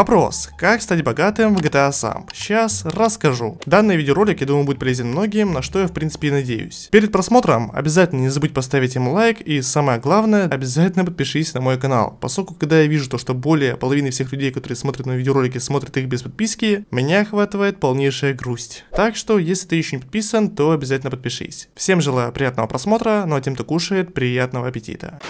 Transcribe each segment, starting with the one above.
Вопрос, как стать богатым в GTA сам? Сейчас расскажу. Данный видеоролик, я думаю, будет полезен многим, на что я в принципе и надеюсь. Перед просмотром обязательно не забудь поставить ему лайк и самое главное, обязательно подпишись на мой канал, поскольку когда я вижу то, что более половины всех людей, которые смотрят мои видеоролики, смотрят их без подписки, меня охватывает полнейшая грусть. Так что, если ты еще не подписан, то обязательно подпишись. Всем желаю приятного просмотра, ну а тем, кто кушает, приятного аппетита.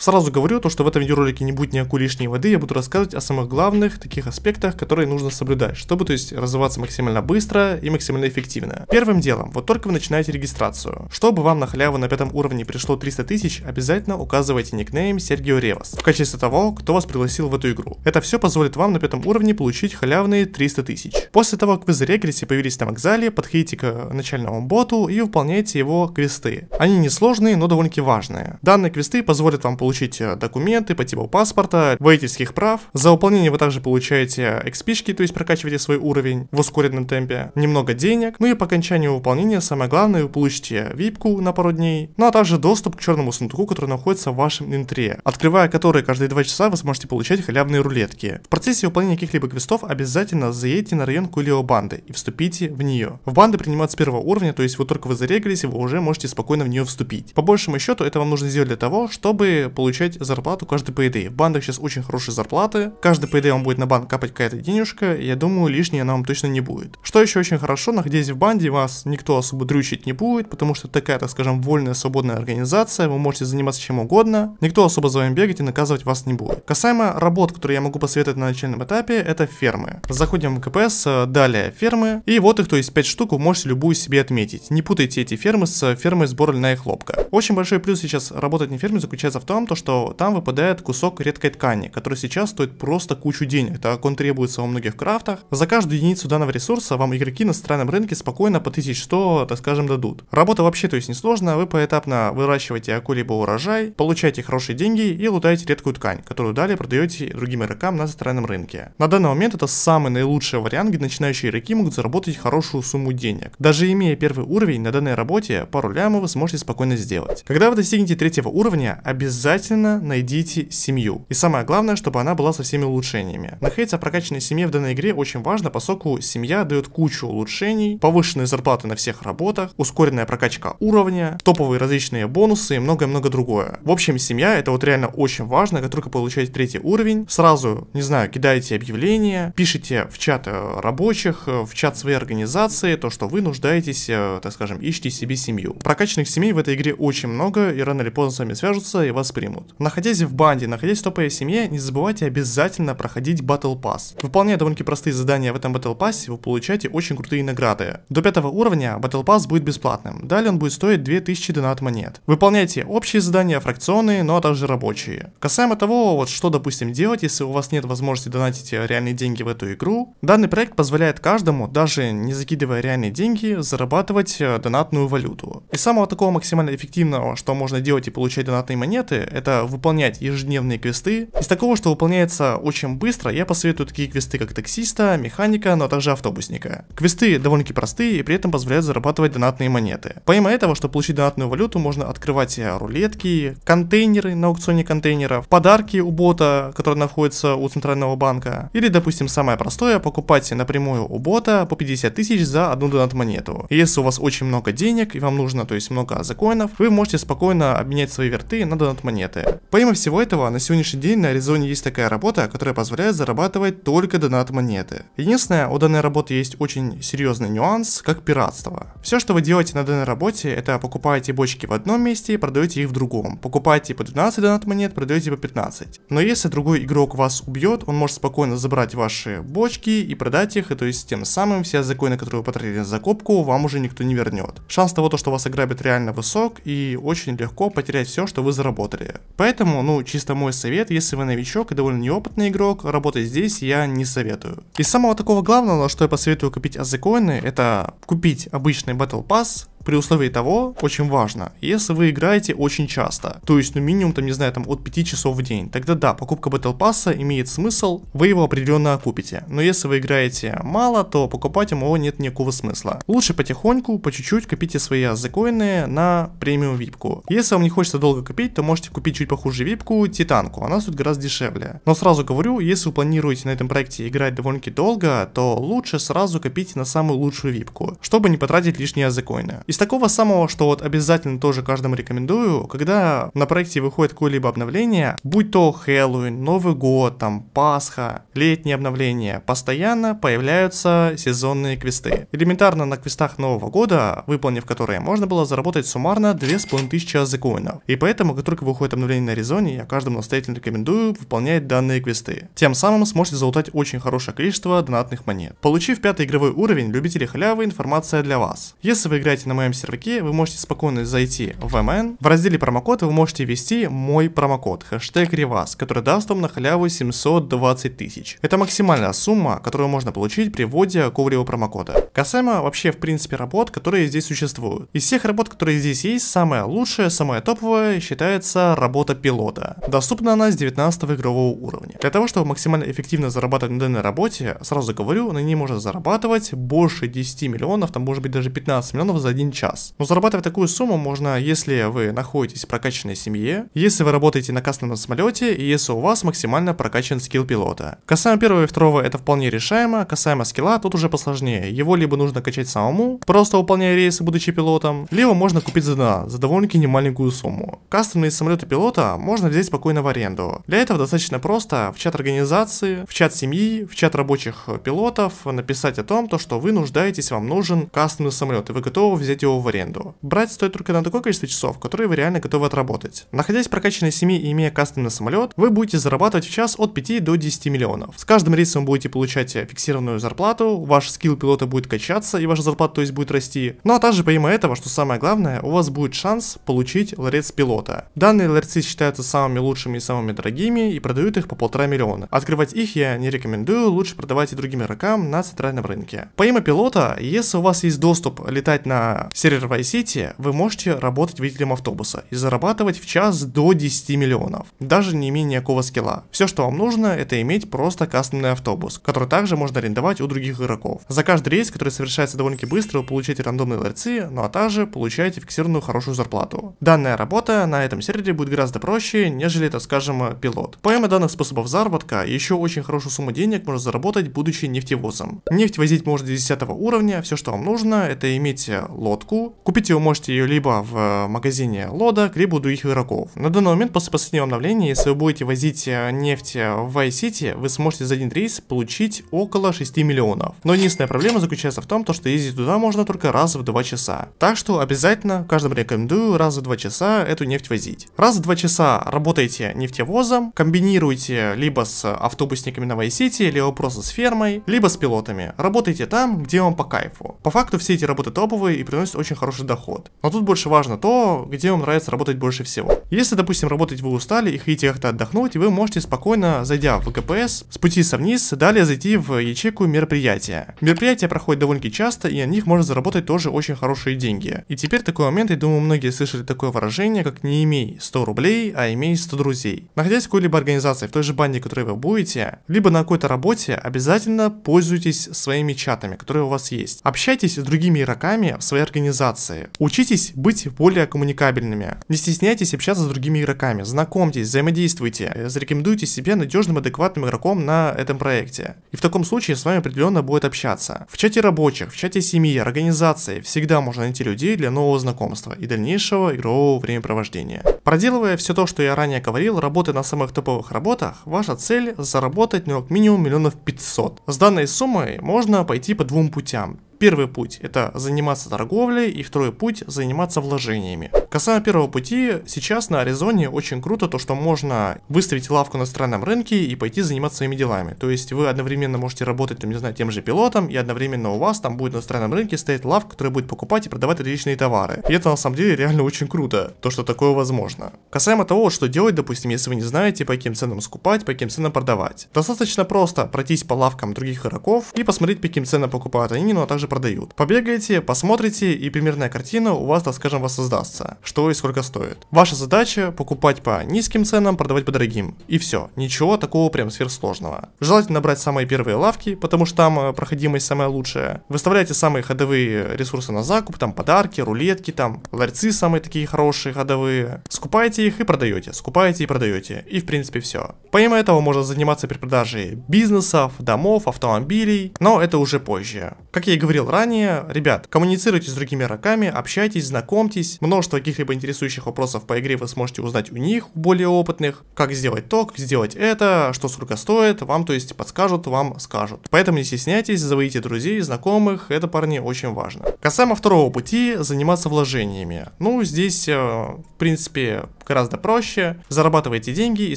Сразу говорю то, что в этом видеоролике не будет никакой лишней воды, я буду рассказывать о самых главных таких аспектах, которые нужно соблюдать, чтобы то есть развиваться максимально быстро и максимально эффективно. Первым делом, вот только вы начинаете регистрацию. Чтобы вам на халяву на пятом уровне пришло 300 тысяч, обязательно указывайте никнейм Сергио Ревас в качестве того, кто вас пригласил в эту игру. Это все позволит вам на пятом уровне получить халявные 300 тысяч. После того, как вы зарегались и появились на вокзале, подходите к начальному боту и выполняйте его квесты. Они несложные, но довольно-таки важные. Данные квесты позволят вам получить получить э, документы по типу паспорта, водительских прав. За выполнение вы также получаете экспишки, то есть прокачиваете свой уровень в ускоренном темпе, немного денег. Ну и по окончанию выполнения самое главное вы получите випку на пару дней, ну а также доступ к черному сундуку, который находится в вашем интре, открывая который каждые два часа вы сможете получать халявные рулетки. В процессе выполнения каких-либо квестов обязательно заедьте на район Кулио банды и вступите в нее. В банды принимают с первого уровня, то есть вот только вы зарегались, вы уже можете спокойно в нее вступить. По большему счету это вам нужно сделать для того, чтобы получать зарплату каждый payday. В бандах сейчас очень хорошие зарплаты, каждый payday вам будет на банк капать какая-то денежка, я думаю, лишнее она вам точно не будет. Что еще очень хорошо, находясь в банде, вас никто особо дрючить не будет, потому что такая, так скажем, вольная, свободная организация, вы можете заниматься чем угодно, никто особо за вами бегать и наказывать вас не будет. Касаемо работ, которые я могу посоветовать на начальном этапе, это фермы. Заходим в КПС, э, далее фермы, и вот их, то есть 5 штук, вы можете любую себе отметить. Не путайте эти фермы с фермой сбора льна и хлопка. Очень большой плюс сейчас работать на ферме заключается в том, то, что там выпадает кусок редкой ткани, который сейчас стоит просто кучу денег, так как он требуется во многих крафтах. За каждую единицу данного ресурса вам игроки на странном рынке спокойно по 1100, так скажем, дадут. Работа вообще то есть несложная, вы поэтапно выращиваете какой-либо урожай, получаете хорошие деньги и лутаете редкую ткань, которую далее продаете другим игрокам на странном рынке. На данный момент это самый наилучший вариант, где начинающие игроки могут заработать хорошую сумму денег. Даже имея первый уровень, на данной работе пару лямов вы сможете спокойно сделать. Когда вы достигнете третьего уровня, обязательно обязательно найдите семью. И самое главное, чтобы она была со всеми улучшениями. Находиться в прокачанной семье в данной игре очень важно, поскольку семья дает кучу улучшений, повышенные зарплаты на всех работах, ускоренная прокачка уровня, топовые различные бонусы и многое-много другое. В общем, семья это вот реально очень важно, как только получаете третий уровень, сразу, не знаю, кидаете объявления, пишите в чат э, рабочих, э, в чат своей организации, то, что вы нуждаетесь, э, так скажем, ищите себе семью. Прокачанных семей в этой игре очень много, и рано или поздно с вами свяжутся и вас примут примут. Находясь в банде, находясь в топовой семье, не забывайте обязательно проходить Battle Pass. Выполняя довольно-таки простые задания в этом Battle Pass, вы получаете очень крутые награды. До пятого уровня Battle Pass будет бесплатным, далее он будет стоить 2000 донат монет. Выполняйте общие задания, фракционные, ну а также рабочие. Касаемо того, вот что допустим делать, если у вас нет возможности донатить реальные деньги в эту игру, данный проект позволяет каждому, даже не закидывая реальные деньги, зарабатывать э, донатную валюту. И самого такого максимально эффективного, что можно делать и получать донатные монеты, это выполнять ежедневные квесты. Из такого, что выполняется очень быстро, я посоветую такие квесты, как таксиста, механика, но также автобусника. Квесты довольно-таки простые и при этом позволяют зарабатывать донатные монеты. Помимо этого, чтобы получить донатную валюту, можно открывать рулетки, контейнеры на аукционе контейнеров, подарки у бота, который находится у центрального банка, или, допустим, самое простое, покупать напрямую у бота по 50 тысяч за одну донат-монету. Если у вас очень много денег и вам нужно, то есть много азакоинов, вы можете спокойно обменять свои верты на донат-монеты планеты. Помимо всего этого, на сегодняшний день на Аризоне есть такая работа, которая позволяет зарабатывать только донат монеты. Единственное, у данной работы есть очень серьезный нюанс, как пиратство. Все, что вы делаете на данной работе, это покупаете бочки в одном месте и продаете их в другом. Покупаете по 12 донат монет, продаете по 15. Но если другой игрок вас убьет, он может спокойно забрать ваши бочки и продать их, и то есть тем самым все законы, которые вы потратили на закупку, вам уже никто не вернет. Шанс того, что вас ограбят реально высок и очень легко потерять все, что вы заработали далее. Поэтому, ну, чисто мой совет, если вы новичок и довольно неопытный игрок, работать здесь я не советую. Из самого такого главного, что я посоветую купить азы коины, это купить обычный Battle Pass, при условии того, очень важно, если вы играете очень часто, то есть ну минимум там не знаю там от 5 часов в день, тогда да, покупка Battle Pass а имеет смысл, вы его определенно окупите, но если вы играете мало, то покупать ему нет никакого смысла. Лучше потихоньку, по чуть-чуть копите свои азыкоины на премиум випку. Если вам не хочется долго копить, то можете купить чуть похуже випку, титанку, она стоит гораздо дешевле. Но сразу говорю, если вы планируете на этом проекте играть довольно-таки долго, то лучше сразу копите на самую лучшую випку, чтобы не потратить лишние азыкоины. И из такого самого, что вот обязательно тоже каждому рекомендую, когда на проекте выходит какое-либо обновление, будь то Хэллоуин, Новый год, там Пасха, летние обновления, постоянно появляются сезонные квесты. Элементарно на квестах Нового года, выполнив которые, можно было заработать суммарно 2500 азекоинов. И поэтому, как только выходит обновление на Резоне, я каждому настоятельно рекомендую выполнять данные квесты. Тем самым сможете залутать очень хорошее количество донатных монет. Получив пятый игровой уровень, любители халявы, информация для вас. Если вы играете на моем моем серваке, вы можете спокойно зайти в MN. В разделе промокод вы можете ввести мой промокод, хэштег Ревас, который даст вам на халяву 720 тысяч. Это максимальная сумма, которую можно получить при вводе куриевого промокода. Касаемо вообще в принципе работ, которые здесь существуют. Из всех работ, которые здесь есть, самая лучшая, самая топовая считается работа пилота. Доступна она с 19 игрового уровня. Для того, чтобы максимально эффективно зарабатывать на данной работе, сразу говорю, на ней можно зарабатывать больше 10 миллионов, там может быть даже 15 миллионов за один час. Но зарабатывать такую сумму можно, если вы находитесь в прокачанной семье, если вы работаете на кастомном самолете и если у вас максимально прокачан скилл пилота. Касаемо первого и второго это вполне решаемо, касаемо скилла тут уже посложнее. Его либо нужно качать самому, просто выполняя рейсы, будучи пилотом, либо можно купить за за довольно-таки немаленькую сумму. Кастомные самолеты пилота можно взять спокойно в аренду. Для этого достаточно просто в чат организации, в чат семьи, в чат рабочих пилотов написать о том, то, что вы нуждаетесь, вам нужен кастомный самолет, и вы готовы взять сдать его в аренду. Брать стоит только на такое количество часов, которые вы реально готовы отработать. Находясь в прокачанной семье и имея кастомный самолет, вы будете зарабатывать в час от 5 до 10 миллионов. С каждым рейсом будете получать фиксированную зарплату, ваш скилл пилота будет качаться и ваша зарплата то есть будет расти. Ну а также помимо этого, что самое главное, у вас будет шанс получить ларец пилота. Данные ларцы считаются самыми лучшими и самыми дорогими и продают их по полтора миллиона. Открывать их я не рекомендую, лучше продавайте другим игрокам на центральном рынке. Помимо пилота, если у вас есть доступ летать на в сервер Vice вы можете работать водителем автобуса и зарабатывать в час до 10 миллионов, даже не имея никакого скилла. Все, что вам нужно, это иметь просто кастомный автобус, который также можно арендовать у других игроков. За каждый рейс, который совершается довольно-таки быстро, вы получаете рандомные ларцы, ну а также получаете фиксированную хорошую зарплату. Данная работа на этом сервере будет гораздо проще, нежели, это, скажем, пилот. Помимо данных способов заработка, еще очень хорошую сумму денег можно заработать, будучи нефтевозом. Нефть возить можно до 10 уровня, все, что вам нужно, это иметь лот лодку. Купить вы можете ее либо в э, магазине лодок, либо у других игроков. На данный момент, после последнего обновления, если вы будете возить э, нефть э, в Vice City, вы сможете за один рейс получить около 6 миллионов. Но единственная проблема заключается в том, что ездить туда можно только раз в 2 часа. Так что обязательно каждому рекомендую раз в 2 часа эту нефть возить. Раз в 2 часа работаете нефтевозом, комбинируйте либо с автобусниками на Vice City, либо просто с фермой, либо с пилотами. Работайте там, где вам по кайфу. По факту все эти работы топовые и приносят приносит очень хороший доход. Но тут больше важно то, где вам нравится работать больше всего. Если, допустим, работать вы устали и хотите как-то отдохнуть, вы можете спокойно, зайдя в ГПС, спуститься вниз, далее зайти в ячейку мероприятия. Мероприятия проходят довольно часто, и на них можно заработать тоже очень хорошие деньги. И теперь такой момент, я думаю, многие слышали такое выражение, как «не имей 100 рублей, а имей 100 друзей». Находясь в какой-либо организации, в той же бане, в которой вы будете, либо на какой-то работе, обязательно пользуйтесь своими чатами, которые у вас есть. Общайтесь с другими игроками в своей организации организации. Учитесь быть более коммуникабельными. Не стесняйтесь общаться с другими игроками. Знакомьтесь, взаимодействуйте. Зарекомендуйте себя надежным, адекватным игроком на этом проекте. И в таком случае с вами определенно будет общаться. В чате рабочих, в чате семьи, организации всегда можно найти людей для нового знакомства и дальнейшего игрового времяпровождения. Проделывая все то, что я ранее говорил, работая на самых топовых работах, ваша цель заработать ну, как минимум миллионов 500. С данной суммой можно пойти по двум путям. Первый путь – это заниматься торговлей, и второй путь – заниматься вложениями. Касаемо первого пути, сейчас на Аризоне очень круто то, что можно выставить лавку на странном рынке и пойти заниматься своими делами. То есть вы одновременно можете работать, там, не знаю, тем же пилотом, и одновременно у вас там будет на странном рынке стоять лавка, которая будет покупать и продавать различные товары. И это на самом деле реально очень круто, то, что такое возможно. Касаемо того, что делать, допустим, если вы не знаете, по каким ценам скупать, по каким ценам продавать. Достаточно просто пройтись по лавкам других игроков и посмотреть, по каким ценам покупают они, ну а также продают. Побегаете, посмотрите, и примерная картина у вас, так скажем, воссоздастся, что и сколько стоит. Ваша задача покупать по низким ценам, продавать по дорогим. И все, ничего такого прям сверхсложного. Желательно брать самые первые лавки, потому что там э, проходимость самая лучшая. Выставляйте самые ходовые ресурсы на закуп, там подарки, рулетки, там ларьцы самые такие хорошие, ходовые. Скупаете их и продаете, скупаете и продаете. И в принципе все. Помимо этого можно заниматься перепродажей бизнесов, домов, автомобилей, но это уже позже. Как я и говорил, говорил ранее, ребят, коммуницируйте с другими игроками, общайтесь, знакомьтесь, множество каких-либо интересующих вопросов по игре вы сможете узнать у них, у более опытных, как сделать то, как сделать это, что сколько стоит, вам то есть подскажут, вам скажут. Поэтому не стесняйтесь, заводите друзей, знакомых, это, парни, очень важно. Касаемо второго пути, заниматься вложениями. Ну, здесь, э, в принципе, гораздо проще. Зарабатываете деньги и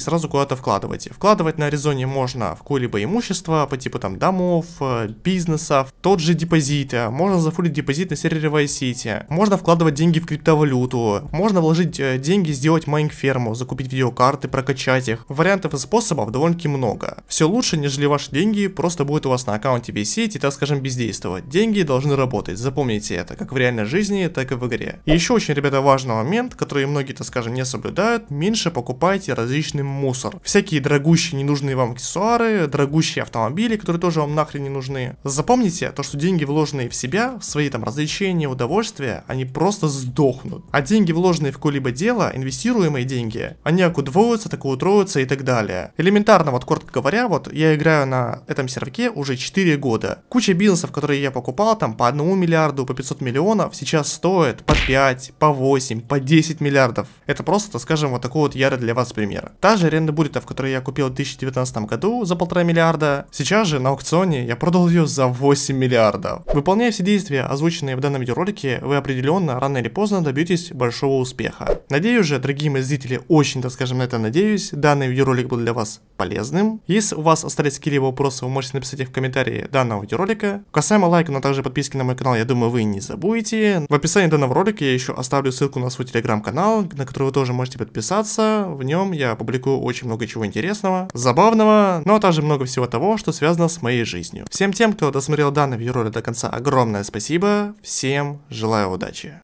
сразу куда-то вкладываете. Вкладывать на Аризоне можно в какое-либо имущество по типу там домов, э, бизнесов, тот же депозит. Можно зафулить депозит на сервере Vice City. Можно вкладывать деньги в криптовалюту. Можно вложить э, деньги, сделать майнинг-ферму, закупить видеокарты, прокачать их. Вариантов и способов довольно-таки много. Все лучше, нежели ваши деньги просто будут у вас на аккаунте Vice City, так скажем, бездействовать. Деньги должны работать, запомните это, как в реальной жизни, так и в игре. И еще очень, ребята, важный момент, который многие, так скажем, не особо соблюдают, меньше покупайте различный мусор. Всякие дорогущие ненужные вам аксессуары, дорогущие автомобили, которые тоже вам нахрен не нужны. Запомните то, что деньги, вложенные в себя, в свои там развлечения, удовольствия, они просто сдохнут. А деньги, вложенные в какое-либо дело, инвестируемые деньги, они как удвоятся, так и утроятся и так далее. Элементарно, вот коротко говоря, вот я играю на этом серваке уже 4 года. Куча бизнесов, которые я покупал там по 1 миллиарду, по 500 миллионов, сейчас стоит по 5, по 8, по 10 миллиардов. Это просто то скажем вот такой вот ярый для вас примера. Та же аренда а, в которой я купил в 2019 году за полтора миллиарда, сейчас же на аукционе я продал ее за 8 миллиардов. Выполняя все действия, озвученные в данном видеоролике, вы определенно рано или поздно добьетесь большого успеха. Надеюсь же, дорогие мои зрители, очень, так скажем, на это надеюсь, данный видеоролик был для вас полезным. Если у вас остались какие-либо вопросы, вы можете написать их в комментарии данного видеоролика. Касаемо лайка, но также подписки на мой канал, я думаю, вы не забудете. В описании данного ролика я еще оставлю ссылку на свой телеграм-канал, на который вы тоже можете можете подписаться, в нем я публикую очень много чего интересного, забавного, но также много всего того, что связано с моей жизнью. Всем тем, кто досмотрел данный видеоролик до конца, огромное спасибо, всем желаю удачи.